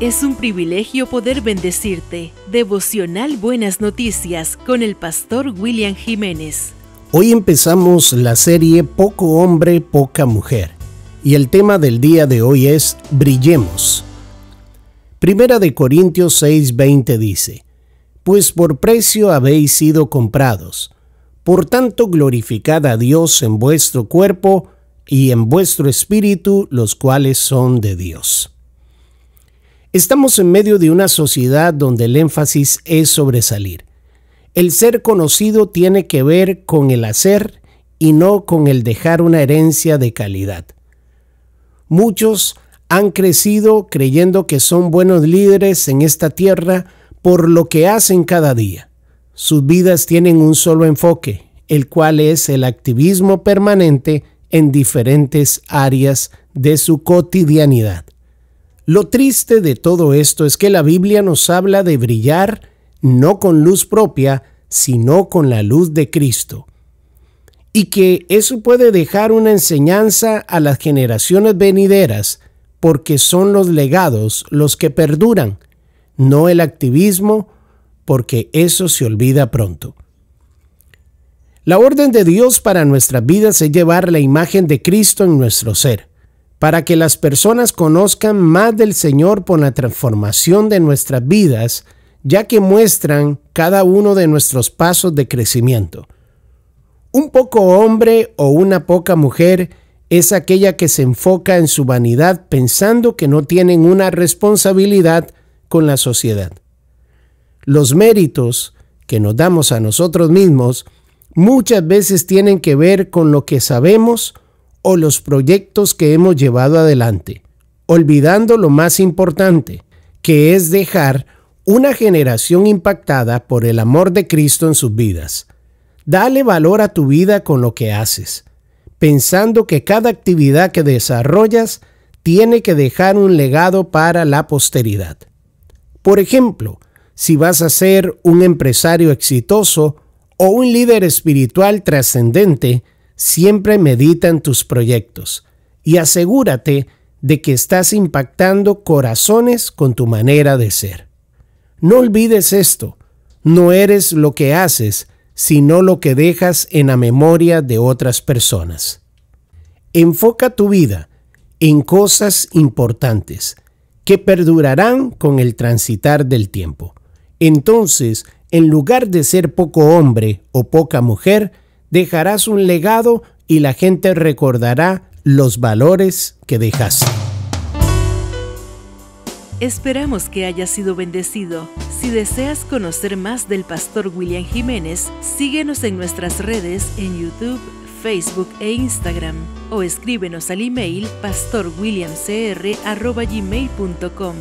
Es un privilegio poder bendecirte. Devocional Buenas Noticias con el pastor William Jiménez. Hoy empezamos la serie Poco hombre, poca mujer. Y el tema del día de hoy es Brillemos. Primera de Corintios 6:20 dice, Pues por precio habéis sido comprados. Por tanto, glorificad a Dios en vuestro cuerpo y en vuestro espíritu, los cuales son de Dios. Estamos en medio de una sociedad donde el énfasis es sobresalir. El ser conocido tiene que ver con el hacer y no con el dejar una herencia de calidad. Muchos han crecido creyendo que son buenos líderes en esta tierra por lo que hacen cada día. Sus vidas tienen un solo enfoque, el cual es el activismo permanente en diferentes áreas de su cotidianidad. Lo triste de todo esto es que la Biblia nos habla de brillar no con luz propia, sino con la luz de Cristo. Y que eso puede dejar una enseñanza a las generaciones venideras, porque son los legados los que perduran, no el activismo, porque eso se olvida pronto. La orden de Dios para nuestras vidas es llevar la imagen de Cristo en nuestro ser para que las personas conozcan más del Señor por la transformación de nuestras vidas, ya que muestran cada uno de nuestros pasos de crecimiento. Un poco hombre o una poca mujer es aquella que se enfoca en su vanidad pensando que no tienen una responsabilidad con la sociedad. Los méritos que nos damos a nosotros mismos muchas veces tienen que ver con lo que sabemos o los proyectos que hemos llevado adelante, olvidando lo más importante, que es dejar una generación impactada por el amor de Cristo en sus vidas. Dale valor a tu vida con lo que haces, pensando que cada actividad que desarrollas tiene que dejar un legado para la posteridad. Por ejemplo, si vas a ser un empresario exitoso o un líder espiritual trascendente, Siempre medita en tus proyectos y asegúrate de que estás impactando corazones con tu manera de ser. No olvides esto, no eres lo que haces, sino lo que dejas en la memoria de otras personas. Enfoca tu vida en cosas importantes que perdurarán con el transitar del tiempo. Entonces, en lugar de ser poco hombre o poca mujer, dejarás un legado y la gente recordará los valores que dejaste. Esperamos que hayas sido bendecido. Si deseas conocer más del pastor William Jiménez, síguenos en nuestras redes en YouTube, Facebook e Instagram o escríbenos al email pastorwilliamcr.gmail.com.